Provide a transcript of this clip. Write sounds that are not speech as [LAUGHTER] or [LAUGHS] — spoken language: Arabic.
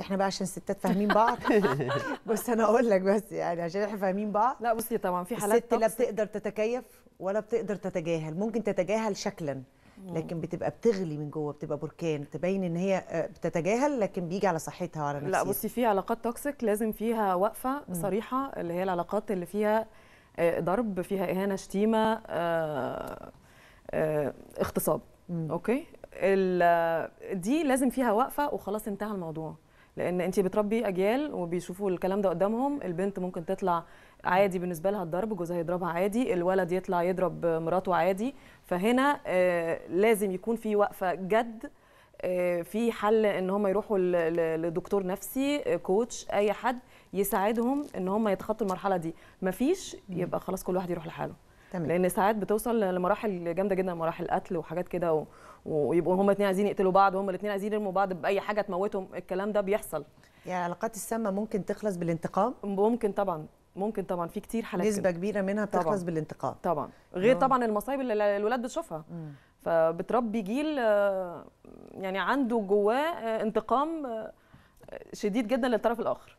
احنا بقى عشان ستات فاهمين بعض [LAUGHS] بص انا اقول لك بس يعني عشان احنا فاهمين بعض لا بصي طبعا في حالات الست لا بتقدر تتكيف ولا بتقدر تتجاهل ممكن تتجاهل شكلا لكن بتبقى بتغلي من جوه بتبقى بركان تبين ان هي آه، بتتجاهل لكن بيجي على صحتها وعلى نفسها لا بصي في علاقات توكسيك لازم فيها وقفه صريحه اللي هي العلاقات اللي فيها آه، ضرب فيها اهانه شتيمه آه، اغتصاب اوكي دي لازم فيها وقفه وخلاص انتهى الموضوع لان انت بتربي اجيال وبيشوفوا الكلام ده قدامهم البنت ممكن تطلع عادي بالنسبه لها الضرب جوزها يضربها عادي الولد يطلع يضرب مراته عادي فهنا آه، لازم يكون في وقفه جد آه، في حل ان هم يروحوا لدكتور نفسي آه، كوتش اي حد يساعدهم ان هم يتخطوا المرحله دي مفيش يبقى خلاص كل واحد يروح لحاله تمام. لان ساعات بتوصل لمراحل جامده جدا مراحل قتل وحاجات كده و... ويبقوا هما الاثنين عايزين يقتلوا بعض وهما الاثنين عايزين يرموا بعض باي حاجه تموتهم الكلام ده بيحصل يعني العلاقات السامه ممكن تخلص بالانتقام ممكن طبعا ممكن طبعا في كتير حالات نسبه كده. كبيره منها بتخلص طبعًا. بالانتقام طبعا غير نعم. طبعا المصايب اللي الولاد بتشوفها فبتربي جيل آه، يعني عنده جواه آه، انتقام آه، شديد جدا للطرف الاخر